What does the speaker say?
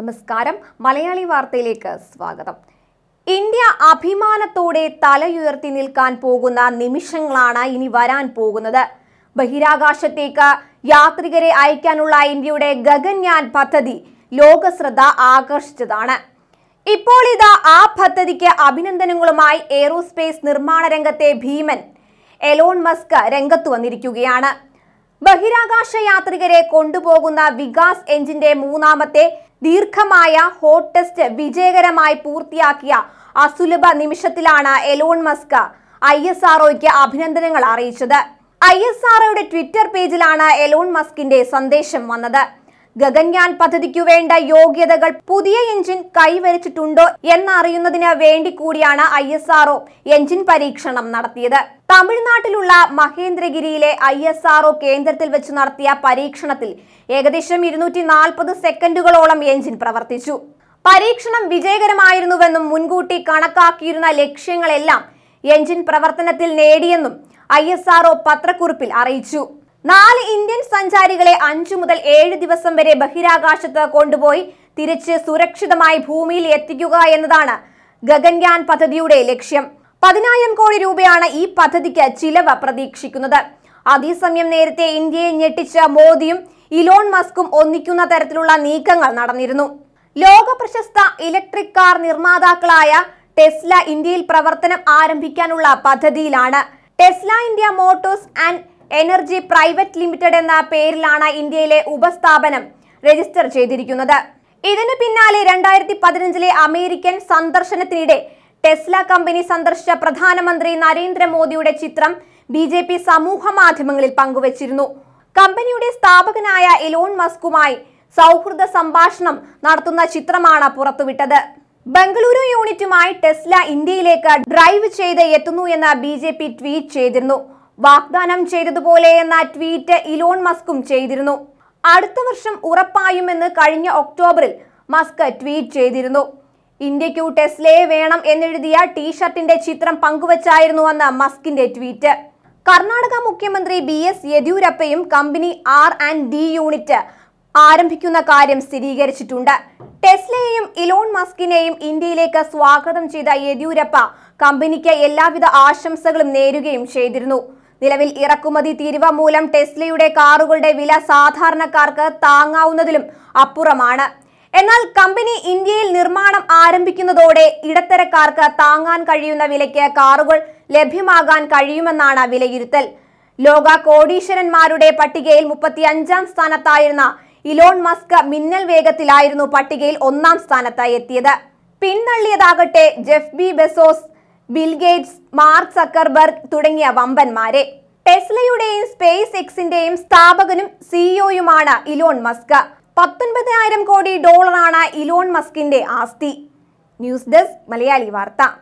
നമസ്കാരം മലയാളി വാർത്തയിലേക്ക് സ്വാഗതം ഇന്ത്യ അഭിമാനത്തോടെ തലയുയർത്തി നിൽക്കാൻ പോകുന്ന നിമിഷങ്ങളാണ് ഇനി വരാൻ പോകുന്നത് ബഹിരാകാശത്തേക്ക് യാത്രികരെ അയക്കാനുള്ള ഇന്ത്യയുടെ ഗഗൻയാൻ പദ്ധതി ലോകശ്രദ്ധ ആകർഷിച്ചതാണ് ഇപ്പോൾ ഇതാ ആ പദ്ധതിക്ക് അഭിനന്ദനങ്ങളുമായി എയ്റോസ്പേസ് നിർമ്മാണ രംഗത്തെ ഭീമൻ എലോൺ മസ്ക് രംഗത്തു വന്നിരിക്കുകയാണ് ബഹിരാകാശ യാത്രികരെ കൊണ്ടുപോകുന്ന വികാസ് എഞ്ചിന്റെ മൂന്നാമത്തെ ദീർഘമായ ഹോട്ട് ടെസ്റ്റ് വിജയകരമായി പൂർത്തിയാക്കിയ അസുലഭ നിമിഷത്തിലാണ് എലോൺ മസ്ക് ഐ എസ് ആർഒയ്ക്ക് അഭിനന്ദനങ്ങൾ അറിയിച്ചത് ഐ എസ് ആർഒയുടെ ട്വിറ്റർ പേജിലാണ് എലോൺ മസ്കിന്റെ സന്ദേശം വന്നത് ഗഗൻയാൻ പദ്ധതിക്കു വേണ്ട യോഗ്യതകൾ പുതിയ എഞ്ചിൻ കൈവരിച്ചിട്ടുണ്ടോ എന്നറിയുന്നതിന് വേണ്ടി കൂടിയാണ് ഐ എസ് ആർഒ എഞ്ചിൻ പരീക്ഷണം നടത്തിയത് തമിഴ്നാട്ടിലുള്ള മഹേന്ദ്രഗിരിയിലെ ഐ എസ് ആർഒ കേന്ദ്രത്തിൽ വെച്ച് നടത്തിയ പരീക്ഷണത്തിൽ ഏകദേശം ഇരുന്നൂറ്റി നാൽപ്പത് സെക്കൻഡുകളോളം എഞ്ചിൻ പ്രവർത്തിച്ചു പരീക്ഷണം വിജയകരമായിരുന്നുവെന്നും മുൻകൂട്ടി കണക്കാക്കിയിരുന്ന ലക്ഷ്യങ്ങളെല്ലാം എഞ്ചിൻ പ്രവർത്തനത്തിൽ നേടിയെന്നും ഐ എസ് ആർഒ പത്രക്കുറിപ്പിൽ അറിയിച്ചു നാല് ഇന്ത്യൻ സഞ്ചാരികളെ അഞ്ചു മുതൽ ഏഴ് ദിവസം വരെ ബഹിരാകാശത്ത് കൊണ്ടുപോയി തിരിച്ച് സുരക്ഷിതമായി ഭൂമിയിൽ എത്തിക്കുക എന്നതാണ് ഗഗൻയാൻ പദ്ധതിയുടെ ലക്ഷ്യം പതിനായിരം കോടി രൂപയാണ് ഈ പദ്ധതിക്ക് ചിലവ് പ്രതീക്ഷിക്കുന്നത് അതേസമയം നേരത്തെ ഇന്ത്യയെ ഞെട്ടിച്ച മോദിയും ഇലോൺ മസ്കും ഒന്നിക്കുന്ന തരത്തിലുള്ള നീക്കങ്ങൾ നടന്നിരുന്നു ലോക പ്രശസ്ത ഇലക്ട്രിക് കാർ നിർമ്മാതാക്കളായ ടെസ്ല ഇന്ത്യയിൽ പ്രവർത്തനം ആരംഭിക്കാനുള്ള പദ്ധതിയിലാണ് Tesla India Motors and Energy Private Limited എന്ന പേരിലാണ് ഇന്ത്യയിലെ ഉപസ്ഥാപനം രജിസ്റ്റർ ചെയ്തിരിക്കുന്നത് ഇതിനു പിന്നാലെ രണ്ടായിരത്തി പതിനഞ്ചിലെ അമേരിക്കൻ സന്ദർശനത്തിനിടെ ടെസ്ല കമ്പനി സന്ദർശിച്ച പ്രധാനമന്ത്രി നരേന്ദ്രമോദിയുടെ ചിത്രം ബി ജെ പി സമൂഹ മാധ്യമങ്ങളിൽ പങ്കുവച്ചിരുന്നു കമ്പനിയുടെ സ്ഥാപകനായ ഇലോൺ മസ്കുമായി സൗഹൃദ സംഭാഷണം നടത്തുന്ന ചിത്രമാണ് പുറത്തുവിട്ടത് ബംഗളൂരു യൂണിറ്റുമായി ടെസ്ല ഇന്ത്യയിലേക്ക് ഡ്രൈവ് ചെയ്ത് എത്തുന്നു എന്ന് ബി ട്വീറ്റ് ചെയ്തിരുന്നു വാഗ്ദാനം ചെയ്തതുപോലെ എന്ന ട്വീറ്റ് ഇലോൺ മസ്കും ചെയ്തിരുന്നു അടുത്ത വർഷം ഉറപ്പായുമെന്ന് കഴിഞ്ഞ ഒക്ടോബറിൽ മസ്ക് ട്വീറ്റ് ചെയ്തിരുന്നു ഇന്ത്യക്കു ടെസ്ലയെ വേണം എന്നെഴുതിയ ടീഷർട്ടിന്റെ ചിത്രം പങ്കുവച്ചായിരുന്നു അന്ന് മസ്കിന്റെ ട്വീറ്റ് കർണാടക മുഖ്യമന്ത്രി ബി എസ് യെദ്യൂരപ്പയും company R and D unit ആരംഭിക്കുന്ന കാര്യം സ്ഥിരീകരിച്ചിട്ടുണ്ട് ടെസ്ലയെയും ഇലോൺ മസ്കിനെയും ഇന്ത്യയിലേക്ക് സ്വാഗതം ചെയ്ത യെദ്യൂരപ്പ കമ്പനിക്ക് എല്ലാവിധ ആശംസകളും നേരുകയും ചെയ്തിരുന്നു നിലവിൽ ഇറക്കുമതി തീരുവ മൂലം ടെസ്ലയുടെ കാറുകളുടെ വില സാധാരണക്കാർക്ക് താങ്ങാവുന്നതിലും അപ്പുറമാണ് എന്നാൽ കമ്പനി ഇന്ത്യയിൽ നിർമ്മാണം ആരംഭിക്കുന്നതോടെ ഇടത്തരക്കാർക്ക് താങ്ങാൻ കഴിയുന്ന വിലയ്ക്ക് കാറുകൾ ലഭ്യമാകാൻ കഴിയുമെന്നാണ് വിലയിരുത്തൽ ലോക കോടീശ്വരന്മാരുടെ പട്ടികയിൽ മുപ്പത്തി അഞ്ചാം സ്ഥാനത്തായിരുന്ന ഇലോൺ മസ്ക് മിന്നൽ വേഗത്തിലായിരുന്നു പട്ടികയിൽ ഒന്നാം സ്ഥാനത്തായി എത്തിയത് പിന്തള്ളിയതാകട്ടെ Jeff B Bezos Bill Gates Mark Zuckerberg തുടങ്ങിയ വമ്പന്മാരെ ടെസ്ലയുടെയും സ്പേസ് എക്സിന്റെയും സ്ഥാപകനും സിഇഒയുമാണ് ഇലോൺ മസ്ക് പത്തൊൻപതിനായിരം കോടി ഡോളറാണ് ഇലോൺ മസ്കിന്റെ ആസ്തി ന്യൂസ് ഡെസ്ക് മലയാളി വാർത്ത